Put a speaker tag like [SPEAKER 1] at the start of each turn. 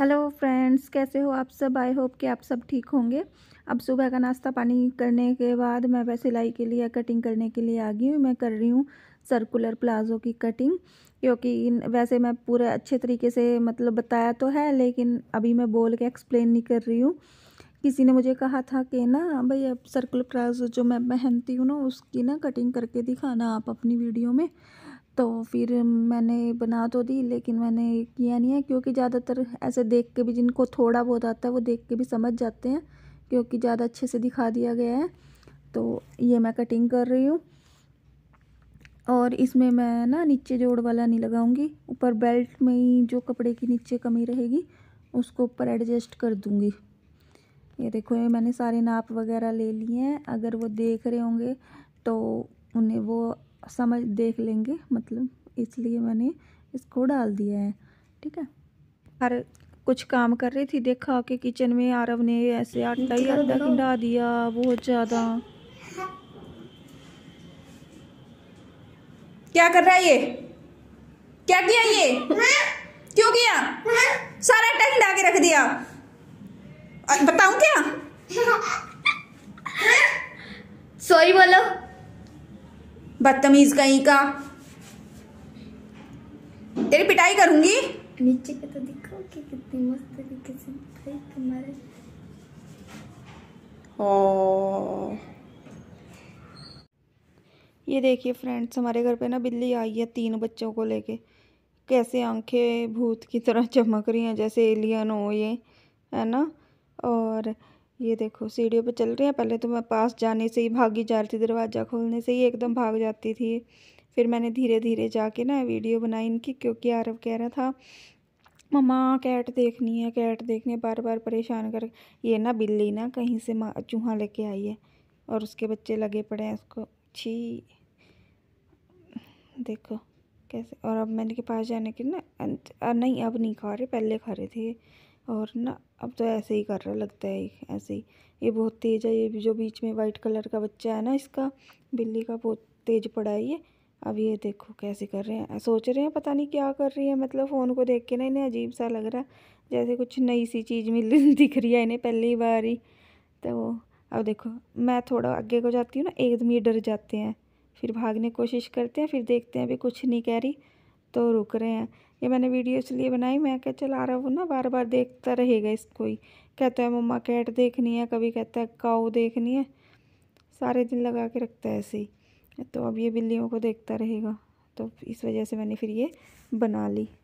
[SPEAKER 1] hello friends कैसे हो आप सब आई होप कि आप सब ठीक होंगे अब सुबह का नाश्ता पानी करने के बाद मैं वह सिलाई के लिए कटिंग करने के लिए आ गई हूँ मैं कर रही हूँ सर्कुलर प्लाज़ो की कटिंग क्योंकि वैसे मैं पूरे अच्छे तरीके से मतलब बताया तो है लेकिन अभी मैं बोल के एक्सप्लेन नहीं कर रही हूँ किसी ने मुझे कहा था कि ना भाई अब सर्कुलर प्लाज़ो जो मैं पहनती हूँ ना उसकी ना कटिंग करके दिखाना आप अपनी वीडियो में तो फिर मैंने बना तो दी लेकिन मैंने किया नहीं है क्योंकि ज़्यादातर ऐसे देख के भी जिनको थोड़ा बहुत आता है वो देख के भी समझ जाते हैं क्योंकि ज़्यादा अच्छे से दिखा दिया गया है तो ये मैं कटिंग कर रही हूँ और इसमें मैं ना नीचे जोड़ वाला नहीं लगाऊंगी ऊपर बेल्ट में ही जो कपड़े की नीचे कमी रहेगी उसको ऊपर एडजस्ट कर दूंगी ये देखो ये मैंने सारे नाप वगैरह ले लिए हैं अगर वो देख रहे होंगे तो उन्हें वो समझ देख लेंगे मतलब इसलिए मैंने इसको डाल दिया है ठीक है और कुछ काम कर रही थी देखा कि किचन में आरव ने ऐसे आटा ही आटा खिंडा दिया बहुत ज़्यादा क्या कर रहा है ये क्या किया ये क्यों किया सारा आटा खिंडा के रख दिया बताऊं क्या सॉरी बोलो बदतमीज कहीं का तेरी पिटाई करूंगी नीचे के तो दिखो कि कितनी मस्त तरीके से भाई तुम्हारे ओ ये देखिए फ्रेंड्स हमारे घर पे ना बिल्ली आई है तीन बच्चों को लेके कैसे आंखें भूत की तरह चमक रही हैं जैसे एलियन हो ये है ना और ये देखो सीढ़ियों पे चल रही है पहले तो मैं पास जाने से ही भागी जा रही थी दरवाज़ा खोलने से ही एकदम भाग जाती थी फिर मैंने धीरे धीरे जाके ना वीडियो बनाई इनकी क्योंकि आरव कह रहा था मम्मा कैट देखनी है कैट देखनी है बार बार परेशान कर ये ना बिल्ली ना कहीं से माँ चूहा लेके आई है और उसके बच्चे लगे पड़े हैं उसको छी देखो कैसे और अब मैंने के पास जाने के ना अं, नहीं अब नहीं खा रहे पहले खा रहे थे और ना अब तो ऐसे ही कर रहा लगता है ऐसे ही ये बहुत तेज़ है ये जो बीच में वाइट कलर का बच्चा है ना इसका बिल्ली का बहुत तेज़ पड़ा है ये अब ये देखो कैसे कर रहे हैं सोच रहे हैं पता नहीं क्या कर रही है मतलब फ़ोन को देख के ना इन्हें अजीब सा लग रहा है जैसे कुछ नई सी चीज़ मिल दिख रही है इन्हें पहली बार ही तो अब देखो मैं थोड़ा आगे को जाती हूँ ना एकदम ही डर जाते हैं फिर भागने की कोशिश करते हैं फिर देखते हैं भी कुछ नहीं कह रही तो रुक रहे हैं ये मैंने वीडियो इसलिए बनाई मैं क्या चला रहा हूँ ना बार बार देखता रहेगा इसको ही कहता है मम्मा कैट देखनी है कभी कहता है काऊ देखनी है सारे दिन लगा के रखता है ऐसे ही तो अब ये बिल्लियों को देखता रहेगा तो इस वजह से मैंने फिर ये बना ली